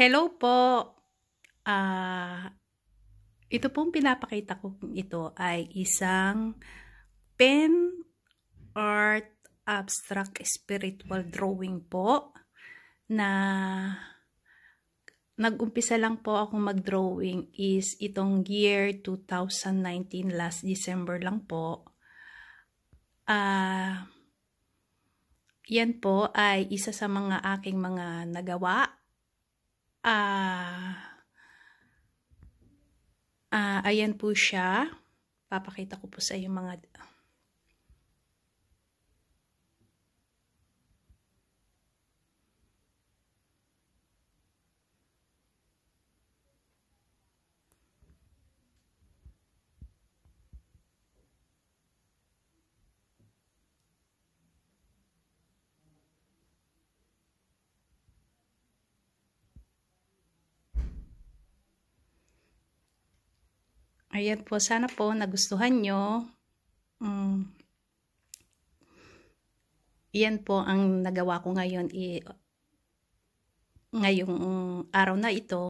Hello po! Uh, ito pong pinapakita ko ito ay isang pen art abstract spiritual drawing po na nag-umpisa lang po ako mag-drawing is itong year 2019 last December lang po. Ah... Uh, yan po ay isa sa mga aking mga nagawa Ah, uh, uh, ayan po siya. Papakita ko po sa inyo mga Ayan po, sana po nagustuhan nyo. Mm. Yan po ang nagawa ko ngayon. I ngayong araw na ito.